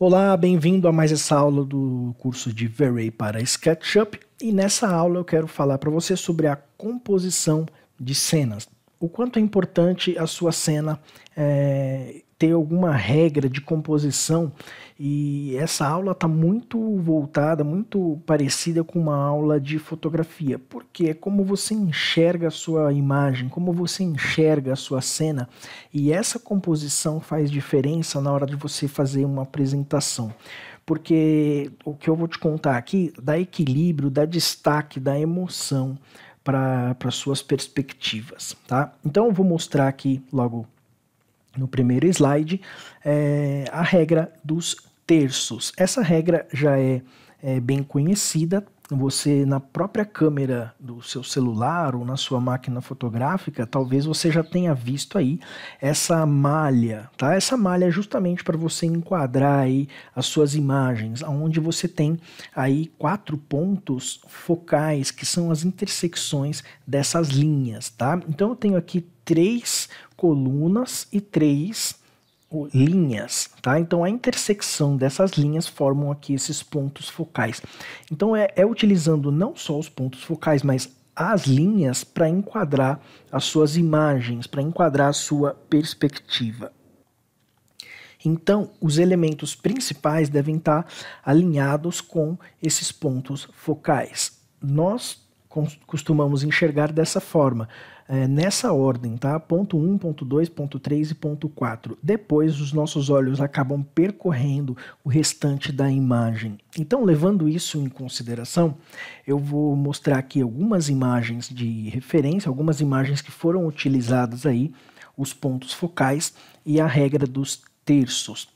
Olá, bem-vindo a mais essa aula do curso de V-Ray para SketchUp. E nessa aula eu quero falar para você sobre a composição de cenas. O quanto é importante a sua cena é, ter alguma regra de composição e essa aula está muito voltada, muito parecida com uma aula de fotografia, porque é como você enxerga a sua imagem, como você enxerga a sua cena e essa composição faz diferença na hora de você fazer uma apresentação porque o que eu vou te contar aqui dá equilíbrio, dá destaque, dá emoção para suas perspectivas, tá? Então eu vou mostrar aqui logo no primeiro slide, é, a regra dos terços. Essa regra já é, é bem conhecida você na própria câmera do seu celular ou na sua máquina fotográfica, talvez você já tenha visto aí essa malha, tá? Essa malha é justamente para você enquadrar aí as suas imagens, aonde você tem aí quatro pontos focais que são as intersecções dessas linhas, tá? Então eu tenho aqui três colunas e três linhas, tá? Então a intersecção dessas linhas formam aqui esses pontos focais. Então é, é utilizando não só os pontos focais, mas as linhas para enquadrar as suas imagens, para enquadrar a sua perspectiva. Então, os elementos principais devem estar tá alinhados com esses pontos focais. Nós costumamos enxergar dessa forma, é, nessa ordem, tá? Ponto 1, ponto 2, ponto 3 e ponto 4. Depois, os nossos olhos acabam percorrendo o restante da imagem. Então, levando isso em consideração, eu vou mostrar aqui algumas imagens de referência, algumas imagens que foram utilizadas aí, os pontos focais e a regra dos terços.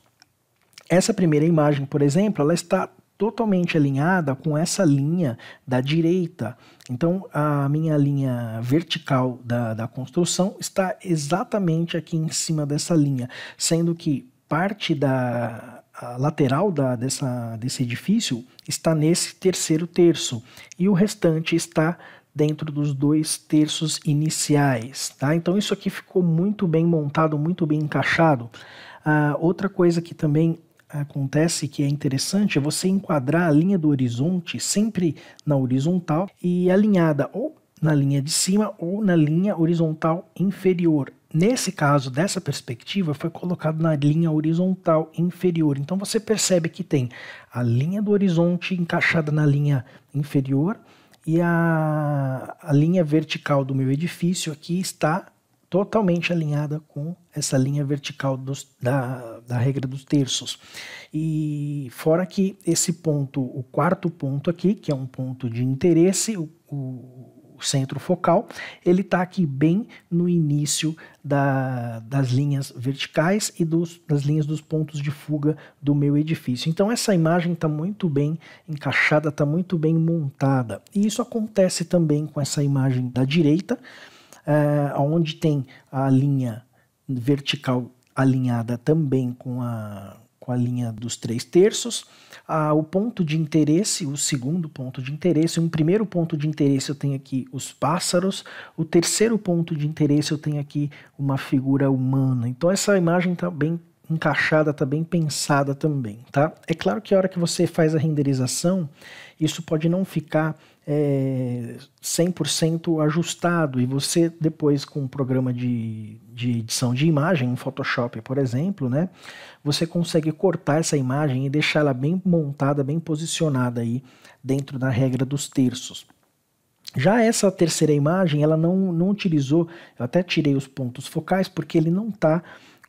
Essa primeira imagem, por exemplo, ela está totalmente alinhada com essa linha da direita. Então, a minha linha vertical da, da construção está exatamente aqui em cima dessa linha, sendo que parte da lateral da, dessa, desse edifício está nesse terceiro terço e o restante está dentro dos dois terços iniciais, tá? Então isso aqui ficou muito bem montado, muito bem encaixado. Uh, outra coisa que também acontece que é interessante é você enquadrar a linha do horizonte sempre na horizontal e alinhada ou na linha de cima ou na linha horizontal inferior. Nesse caso, dessa perspectiva, foi colocado na linha horizontal inferior. Então você percebe que tem a linha do horizonte encaixada na linha inferior e a, a linha vertical do meu edifício aqui está totalmente alinhada com essa linha vertical dos, da, da regra dos terços. E fora que esse ponto, o quarto ponto aqui, que é um ponto de interesse, o, o centro focal, ele está aqui bem no início da, das linhas verticais e dos, das linhas dos pontos de fuga do meu edifício. Então essa imagem está muito bem encaixada, está muito bem montada. E isso acontece também com essa imagem da direita, uh, onde tem a linha vertical alinhada também com a, com a linha dos três terços. Ah, o ponto de interesse, o segundo ponto de interesse, um primeiro ponto de interesse eu tenho aqui os pássaros, o terceiro ponto de interesse eu tenho aqui uma figura humana. Então essa imagem está bem encaixada, está bem pensada também, tá? É claro que a hora que você faz a renderização, isso pode não ficar é, 100% ajustado e você depois com um programa de, de edição de imagem, um Photoshop, por exemplo, né? Você consegue cortar essa imagem e deixar ela bem montada, bem posicionada aí dentro da regra dos terços. Já essa terceira imagem, ela não, não utilizou, eu até tirei os pontos focais porque ele não está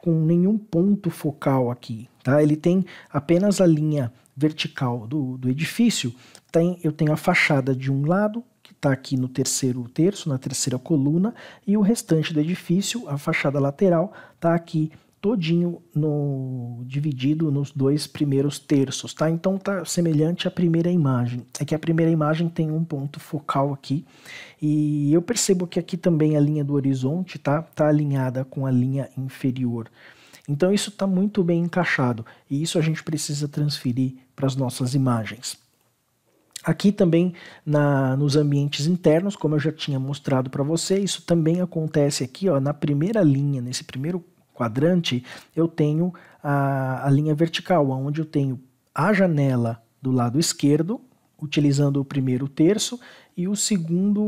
com nenhum ponto focal aqui, tá? Ele tem apenas a linha vertical do, do edifício. Tem, eu tenho a fachada de um lado, que está aqui no terceiro terço, na terceira coluna, e o restante do edifício, a fachada lateral, está aqui todinho no, dividido nos dois primeiros terços, tá? Então tá semelhante à primeira imagem. É que a primeira imagem tem um ponto focal aqui e eu percebo que aqui também a linha do horizonte tá, tá alinhada com a linha inferior. Então isso está muito bem encaixado e isso a gente precisa transferir para as nossas imagens. Aqui também na, nos ambientes internos, como eu já tinha mostrado para você, isso também acontece aqui ó, na primeira linha, nesse primeiro quadrante, eu tenho a, a linha vertical, onde eu tenho a janela do lado esquerdo, utilizando o primeiro terço, e o segundo,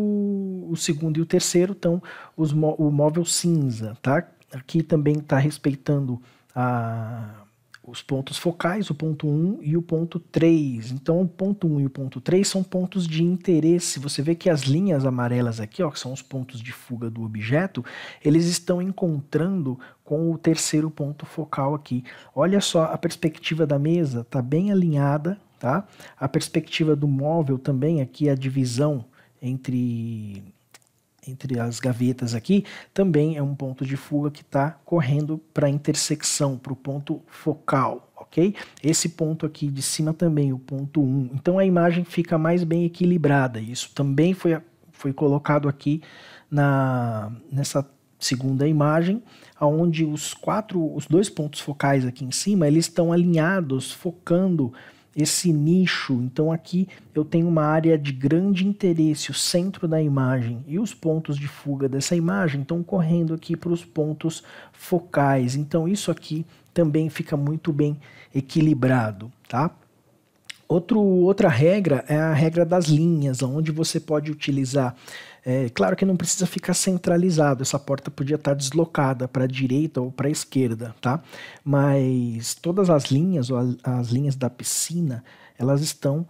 o segundo e o terceiro estão o móvel cinza, tá? Aqui também está respeitando a os pontos focais, o ponto 1 e o ponto 3. Então, o ponto 1 e o ponto 3 são pontos de interesse. Você vê que as linhas amarelas aqui, ó, que são os pontos de fuga do objeto, eles estão encontrando com o terceiro ponto focal aqui. Olha só, a perspectiva da mesa está bem alinhada, tá? A perspectiva do móvel também, aqui a divisão entre entre as gavetas aqui, também é um ponto de fuga que está correndo para a intersecção, para o ponto focal, ok? Esse ponto aqui de cima também, o ponto 1. Então a imagem fica mais bem equilibrada. Isso também foi, foi colocado aqui na, nessa segunda imagem, aonde os quatro, os dois pontos focais aqui em cima, eles estão alinhados, focando esse nicho. Então aqui eu tenho uma área de grande interesse, o centro da imagem e os pontos de fuga dessa imagem estão correndo aqui para os pontos focais. Então isso aqui também fica muito bem equilibrado, tá? Outro, outra regra é a regra das linhas, onde você pode utilizar é, claro que não precisa ficar centralizado, essa porta podia estar deslocada para a direita ou para a esquerda, tá? Mas todas as linhas, ou as linhas da piscina, elas estão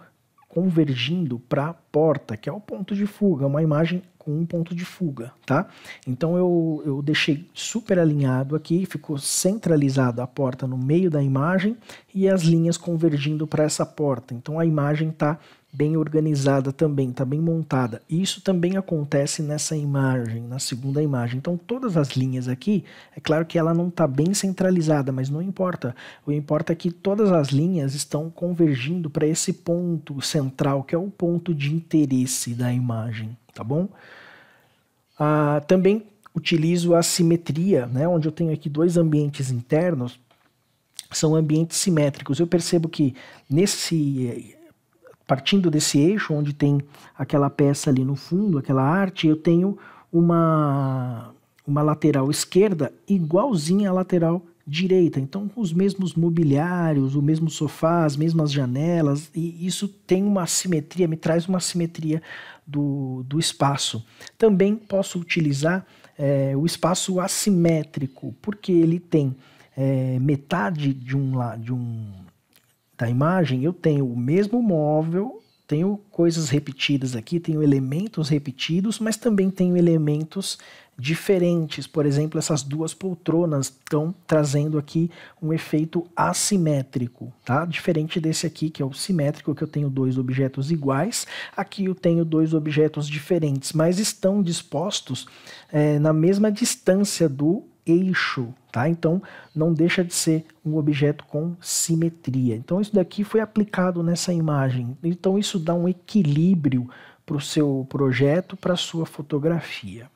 convergindo para a porta, que é o ponto de fuga, uma imagem com um ponto de fuga, tá? Então eu, eu deixei super alinhado aqui, ficou centralizado a porta no meio da imagem e as linhas convergindo para essa porta. Então a imagem está bem organizada também, está bem montada. Isso também acontece nessa imagem, na segunda imagem. Então, todas as linhas aqui, é claro que ela não está bem centralizada, mas não importa. O que importa é que todas as linhas estão convergindo para esse ponto central, que é o ponto de interesse da imagem, tá bom? Ah, também utilizo a simetria, né, onde eu tenho aqui dois ambientes internos, são ambientes simétricos. Eu percebo que nesse partindo desse eixo onde tem aquela peça ali no fundo, aquela arte, eu tenho uma, uma lateral esquerda igualzinha à lateral direita. Então, com os mesmos mobiliários, o mesmo sofá, as mesmas janelas, e isso tem uma simetria, me traz uma simetria do, do espaço. Também posso utilizar é, o espaço assimétrico, porque ele tem é, metade de um, de um da imagem, eu tenho o mesmo móvel, tenho coisas repetidas aqui, tenho elementos repetidos, mas também tenho elementos diferentes. Por exemplo, essas duas poltronas estão trazendo aqui um efeito assimétrico, tá? Diferente desse aqui, que é o simétrico, que eu tenho dois objetos iguais. Aqui eu tenho dois objetos diferentes, mas estão dispostos é, na mesma distância do eixo, tá? Então não deixa de ser um objeto com simetria. Então isso daqui foi aplicado nessa imagem. Então isso dá um equilíbrio para o seu projeto, para a sua fotografia.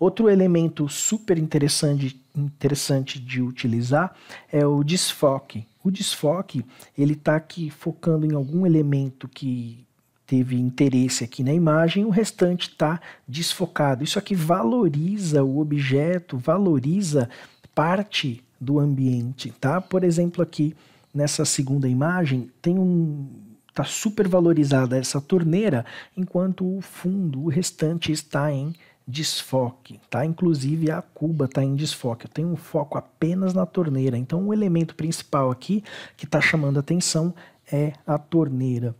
Outro elemento super interessante, interessante de utilizar é o desfoque. O desfoque ele está aqui focando em algum elemento que teve interesse aqui na imagem, o restante está desfocado. Isso aqui valoriza o objeto, valoriza parte do ambiente, tá? Por exemplo, aqui nessa segunda imagem tem um tá super valorizada essa torneira, enquanto o fundo, o restante está em desfoque, tá? Inclusive a cuba está em desfoque. Eu tenho um foco apenas na torneira. Então o elemento principal aqui que está chamando atenção é a torneira.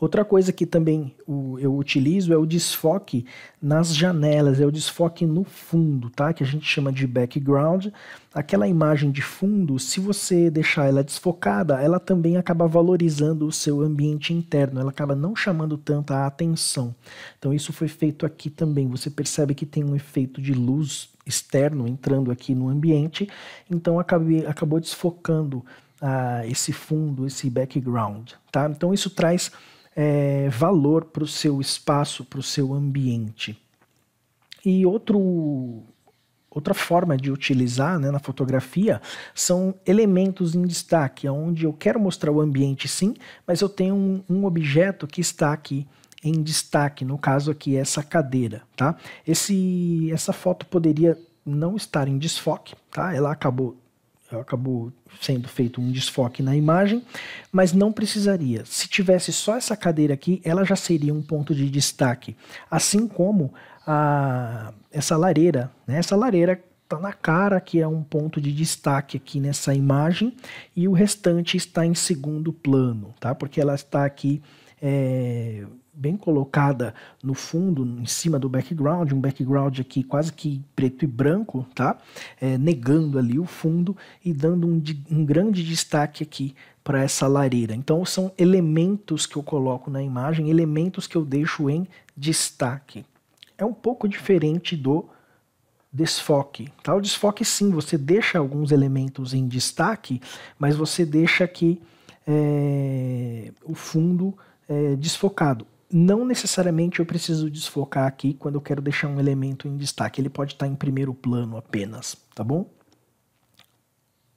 Outra coisa que também eu utilizo é o desfoque nas janelas, é o desfoque no fundo, tá? Que a gente chama de background. Aquela imagem de fundo, se você deixar ela desfocada, ela também acaba valorizando o seu ambiente interno, ela acaba não chamando tanta atenção. Então isso foi feito aqui também. Você percebe que tem um efeito de luz externo entrando aqui no ambiente, então acabei, acabou desfocando ah, esse fundo, esse background, tá? Então isso traz é, valor para o seu espaço, para o seu ambiente. E outro, outra forma de utilizar né, na fotografia são elementos em destaque, onde eu quero mostrar o ambiente sim, mas eu tenho um, um objeto que está aqui em destaque, no caso aqui essa cadeira, tá? Esse, essa foto poderia não estar em desfoque, tá? Ela acabou acabou sendo feito um desfoque na imagem, mas não precisaria. Se tivesse só essa cadeira aqui, ela já seria um ponto de destaque, assim como a, essa lareira, né? essa lareira está na cara que é um ponto de destaque aqui nessa imagem e o restante está em segundo plano, tá? Porque ela está aqui é, bem colocada no fundo, em cima do background, um background aqui quase que preto e branco, tá? É, negando ali o fundo e dando um, um grande destaque aqui para essa lareira. Então são elementos que eu coloco na imagem, elementos que eu deixo em destaque. É um pouco diferente do desfoque. Tá? O desfoque, sim, você deixa alguns elementos em destaque, mas você deixa aqui é, o fundo é, desfocado. Não necessariamente eu preciso desfocar aqui quando eu quero deixar um elemento em destaque, ele pode estar em primeiro plano apenas, tá bom?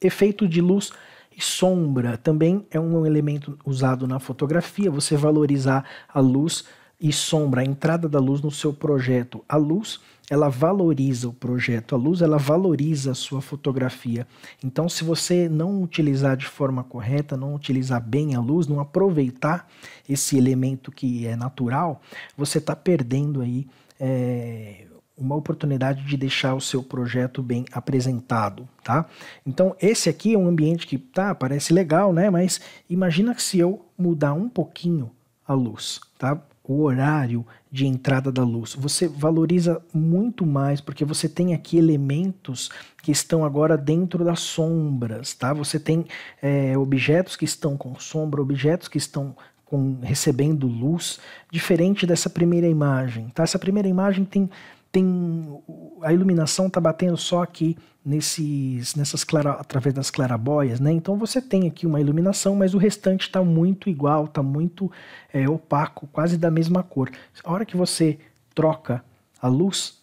Efeito de luz e sombra também é um elemento usado na fotografia, você valorizar a luz e sombra, a entrada da luz no seu projeto. A luz, ela valoriza o projeto, a luz, ela valoriza a sua fotografia. Então, se você não utilizar de forma correta, não utilizar bem a luz, não aproveitar esse elemento que é natural, você está perdendo aí é, uma oportunidade de deixar o seu projeto bem apresentado, tá? Então, esse aqui é um ambiente que, tá, parece legal, né? Mas imagina que se eu mudar um pouquinho a luz, tá? o horário de entrada da luz. Você valoriza muito mais porque você tem aqui elementos que estão agora dentro das sombras, tá? Você tem é, objetos que estão com sombra, objetos que estão com, recebendo luz, diferente dessa primeira imagem, tá? Essa primeira imagem tem tem a iluminação está batendo só aqui nesses nessas clara, através das clarabóias, né? Então você tem aqui uma iluminação, mas o restante está muito igual, está muito é, opaco, quase da mesma cor. A hora que você troca a luz,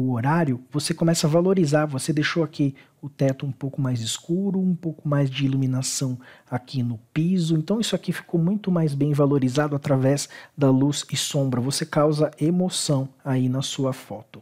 o horário, você começa a valorizar. Você deixou aqui o teto um pouco mais escuro, um pouco mais de iluminação aqui no piso. Então isso aqui ficou muito mais bem valorizado através da luz e sombra. Você causa emoção aí na sua foto.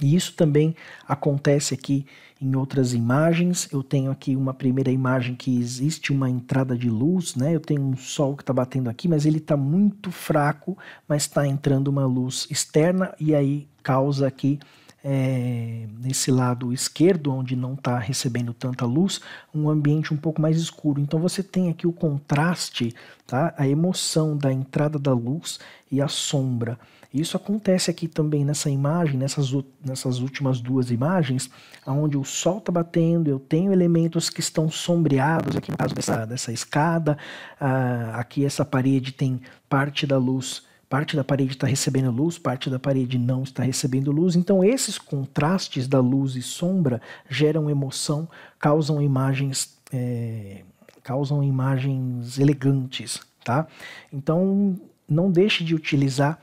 E isso também acontece aqui em outras imagens. Eu tenho aqui uma primeira imagem que existe uma entrada de luz, né? Eu tenho um sol que está batendo aqui, mas ele está muito fraco, mas está entrando uma luz externa e aí causa aqui é, nesse lado esquerdo, onde não está recebendo tanta luz, um ambiente um pouco mais escuro. Então você tem aqui o contraste, tá? a emoção da entrada da luz e a sombra. Isso acontece aqui também nessa imagem, nessas, nessas últimas duas imagens, onde o sol está batendo, eu tenho elementos que estão sombreados, aqui no caso dessa, dessa escada, ah, aqui essa parede tem parte da luz parte da parede está recebendo luz, parte da parede não está recebendo luz. Então, esses contrastes da luz e sombra geram emoção, causam imagens, é, causam imagens elegantes, tá? Então, não deixe de utilizar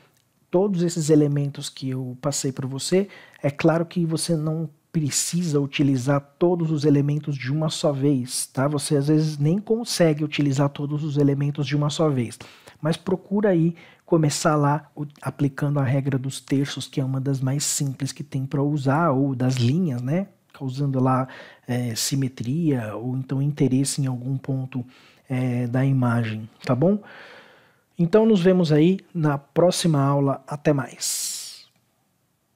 todos esses elementos que eu passei para você, é claro que você não precisa utilizar todos os elementos de uma só vez, tá? Você às vezes nem consegue utilizar todos os elementos de uma só vez, mas procura aí começar lá aplicando a regra dos terços, que é uma das mais simples que tem para usar, ou das linhas, né? Causando lá é, simetria ou então interesse em algum ponto é, da imagem, tá bom? Então nos vemos aí na próxima aula. Até mais.